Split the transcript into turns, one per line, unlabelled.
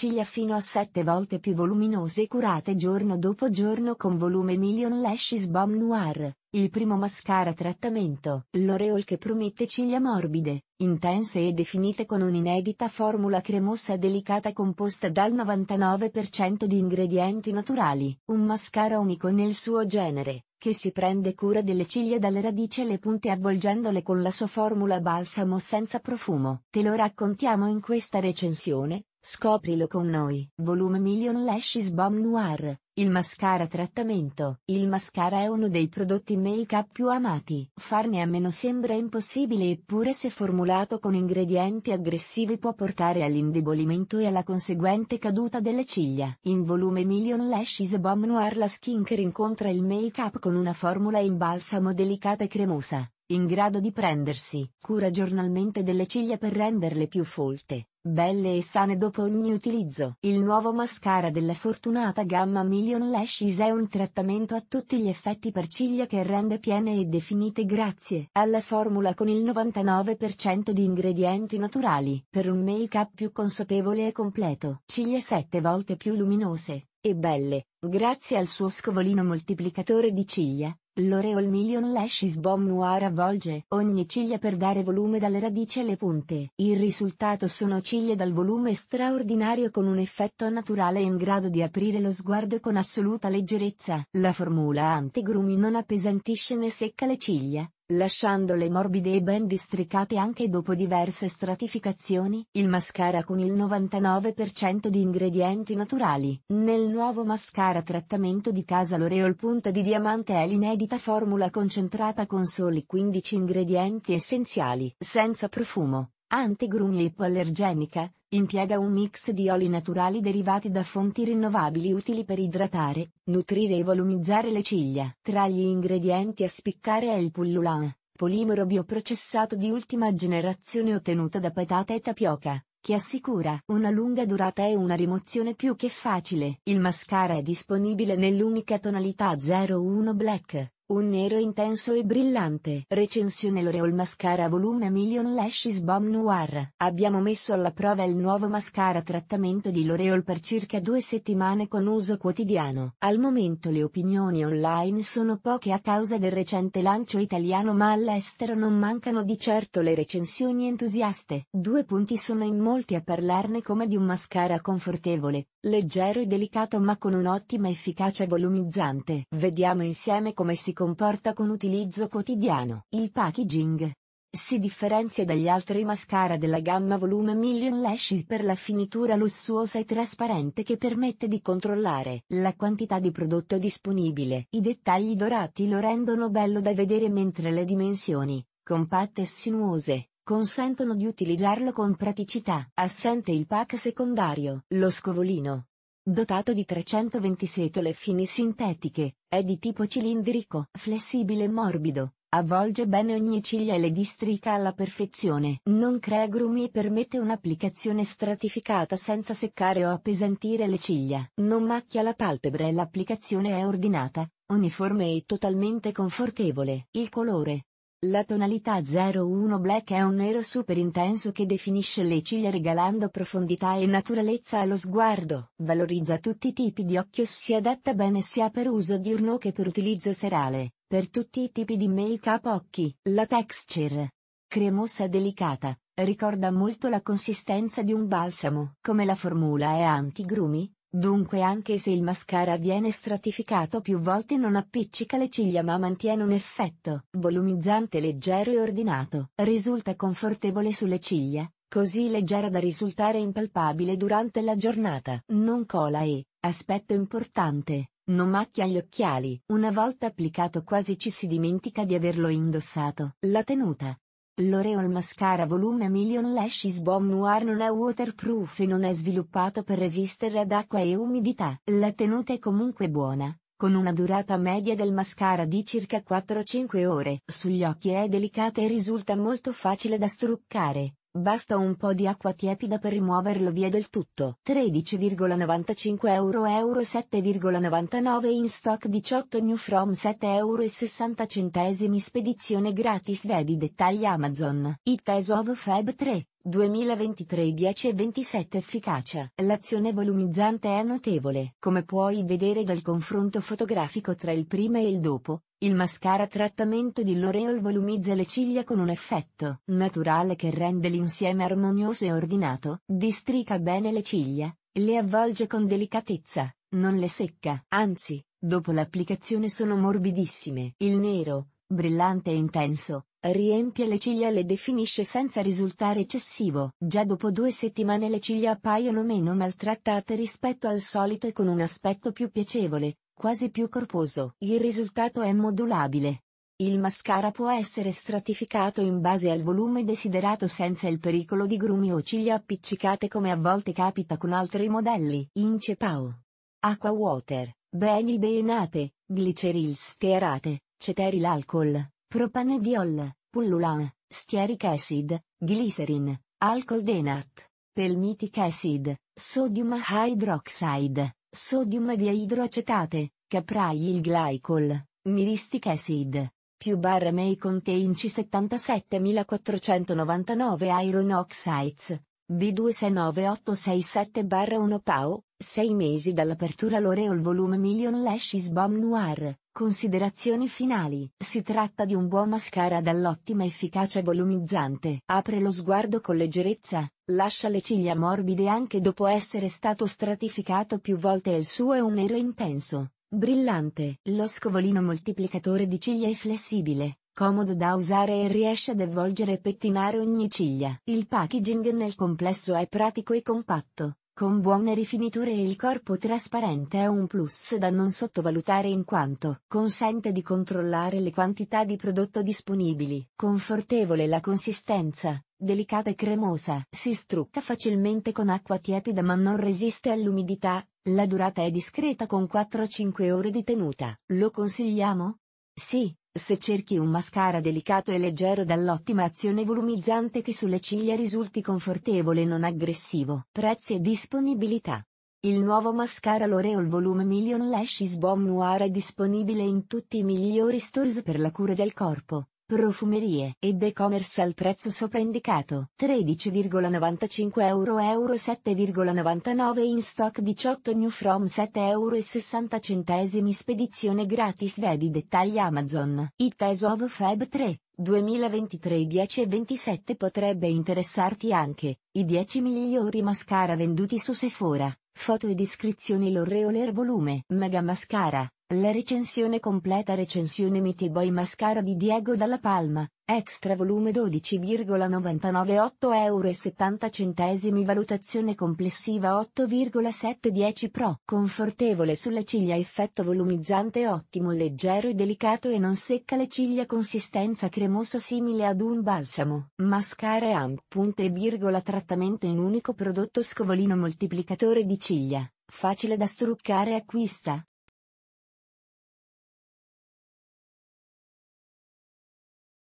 ciglia fino a 7 volte più voluminose e curate giorno dopo giorno con volume Million Lashes Bomb Noir, il primo mascara trattamento, L'Oreal che promette ciglia morbide, intense e definite con un'inedita formula cremosa delicata composta dal 99% di ingredienti naturali, un mascara unico nel suo genere, che si prende cura delle ciglia dalle radici alle punte avvolgendole con la sua formula balsamo senza profumo. Te lo raccontiamo in questa recensione, Scoprilo con noi. Volume Million Lashes Bomb Noir. Il mascara trattamento. Il mascara è uno dei prodotti make-up più amati. Farne a meno sembra impossibile eppure se formulato con ingredienti aggressivi può portare all'indebolimento e alla conseguente caduta delle ciglia. In volume Million Lashes Bomb Noir la skincare incontra il make-up con una formula in balsamo delicata e cremosa in grado di prendersi cura giornalmente delle ciglia per renderle più folte, Belle e sane dopo ogni utilizzo. Il nuovo mascara della fortunata gamma Million Lashes è un trattamento a tutti gli effetti per ciglia che rende piene e definite grazie alla formula con il 99% di ingredienti naturali. Per un make-up più consapevole e completo. Ciglia 7 volte più luminose e belle, grazie al suo scovolino moltiplicatore di ciglia, L'Oreol Million Lashes Bomb Noir avvolge ogni ciglia per dare volume dalle radici alle punte. Il risultato sono ciglia dal volume straordinario con un effetto naturale in grado di aprire lo sguardo con assoluta leggerezza. La formula anti antigrumi non appesantisce né secca le ciglia, lasciandole morbide e ben districate anche dopo diverse stratificazioni, il mascara con il 99% di ingredienti naturali. Nel nuovo mascara trattamento di casa L'Oreal Punta di Diamante è l'inedita formula concentrata con soli 15 ingredienti essenziali, senza profumo, Antigrumi e ipoallergenica, impiega un mix di oli naturali derivati da fonti rinnovabili utili per idratare, nutrire e volumizzare le ciglia. Tra gli ingredienti a spiccare è il pullulan, polimero bioprocessato di ultima generazione ottenuto da patata e tapioca, che assicura una lunga durata e una rimozione più che facile. Il mascara è disponibile nell'unica tonalità 01 Black, un nero intenso e brillante. Recensione L'Oreal Mascara Volume Million Lashes Bomb Noir. Abbiamo messo alla prova il nuovo mascara trattamento di L'Oreal per circa due settimane con uso quotidiano. Al momento le opinioni online sono poche a causa del recente lancio italiano ma all'estero non mancano di certo le recensioni entusiaste. Due punti sono in molti a parlarne come di un mascara confortevole, Leggero e delicato ma con un'ottima efficacia volumizzante. Vediamo insieme come si comporta con utilizzo quotidiano. Il packaging. Si differenzia dagli altri mascara della gamma Volume Million Lashes per la finitura lussuosa e trasparente che permette di controllare la quantità di prodotto disponibile. I dettagli dorati lo rendono bello da vedere mentre le dimensioni, compatte e sinuose, consentono di utilizzarlo con praticità. Assente il pack secondario, lo scovolino. Dotato di 320 setole fini sintetiche, è di tipo cilindrico, flessibile e morbido, avvolge bene ogni ciglia e le districa alla perfezione. Non crea grumi e permette un'applicazione stratificata senza seccare o appesantire le ciglia. Non macchia la palpebra e l'applicazione è ordinata, uniforme e totalmente confortevole. Il colore, la tonalità 01 Black è un nero super intenso che definisce le ciglia regalando profondità e naturalezza allo sguardo. Valorizza tutti i tipi di occhio, si adatta bene sia per uso diurno che per utilizzo serale, per tutti i tipi di make-up occhi. La texture. Cremosa delicata, ricorda molto la consistenza di un balsamo. Come la formula è anti-grumi, Dunque anche se il mascara viene stratificato più volte non appiccica le ciglia ma mantiene un effetto volumizzante leggero e ordinato. Risulta confortevole sulle ciglia, così leggera da risultare impalpabile durante la giornata. Non cola e, aspetto importante, non macchia gli occhiali. Una volta applicato quasi ci si dimentica di averlo indossato. La tenuta, L'Oreal Mascara Volume Million Lashes Bomb Noir non è waterproof e non è sviluppato per resistere ad acqua e umidità. La tenuta è comunque buona, con una durata media del mascara di circa 4-5 ore. Sugli occhi è delicata e risulta molto facile da struccare. Basta un po' di acqua tiepida per rimuoverlo via del tutto. 13,95 euro euro 7,99 in stock 18 new from 7,60 euro spedizione gratis vedi dettagli Amazon. It as of Feb 3. 2023 10 e 27 efficacia. L'azione volumizzante è notevole. Come puoi vedere dal confronto fotografico tra il prima e il dopo, il mascara trattamento di L'Oreal volumizza le ciglia con un effetto naturale che rende l'insieme armonioso e ordinato, districa bene le ciglia, le avvolge con delicatezza, non le secca, anzi, dopo l'applicazione sono morbidissime. Il nero, brillante e intenso, Riempie le ciglia e le definisce senza risultare eccessivo. Già dopo due settimane le ciglia appaiono meno maltrattate rispetto al solito e con un aspetto più piacevole, quasi più corposo. Il risultato è modulabile. Il mascara può essere stratificato in base al volume desiderato senza il pericolo di grumi o ciglia appiccicate come a volte capita con altri modelli. Ince Pau. Acqua Water, Benil Benate, Gliceril Stearate, Ceteril Alcol, Propanediol, pullulan, stieric acid, glycerin, denat, pelmitic acid, sodium hydroxide, sodium diidroacetate, caprail glycol, miristic acid. Più barra may contain c 77.499 iron oxides, B269867-1 PAO, 6 mesi dall'apertura L'Oreol Volume Million Lashes Bomb Noir, Considerazioni finali. Si tratta di un buon mascara dall'ottima efficacia volumizzante. Apre lo sguardo con leggerezza, lascia le ciglia morbide anche dopo essere stato stratificato più volte e il suo è un nero intenso, brillante. Lo scovolino moltiplicatore di ciglia è flessibile, comodo da usare e riesce ad avvolgere e pettinare ogni ciglia. Il packaging nel complesso è pratico e compatto, con buone rifiniture e il corpo trasparente è un plus da non sottovalutare in quanto consente di controllare le quantità di prodotto disponibili. Confortevole la consistenza, delicata e cremosa, si strucca facilmente con acqua tiepida ma non resiste all'umidità, la durata è discreta con 4-5 ore di tenuta. Lo consigliamo? Sì, se cerchi un mascara delicato e leggero dall'ottima azione volumizzante che sulle ciglia risulti confortevole e non aggressivo. Prezzi e disponibilità. Il nuovo mascara L'Oreal Volume Million Lashes Bomb Noir è disponibile in tutti i migliori stores per la cura del corpo, Profumerie ed e-commerce al prezzo sopraindicato 13,95 euro euro 7,99 in stock 18 new from 7 euro e 60 centesimi spedizione gratis vedi dettagli Amazon It as of Feb 3 2023 10 e 27 potrebbe interessarti anche i 10 migliori mascara venduti su Sephora foto e descrizioni l'Oreoler volume Mega Mascara la recensione completa Recensione Miti Boy Mascara di Diego Dalla Palma, extra volume 12,99 euro Valutazione complessiva 8,710 Pro Confortevole sulle ciglia Effetto volumizzante ottimo Leggero e delicato e non secca le ciglia Consistenza cremosa simile ad un balsamo Mascara Amp Punte e virgola Trattamento in unico prodotto Scovolino moltiplicatore di ciglia Facile da struccare acquista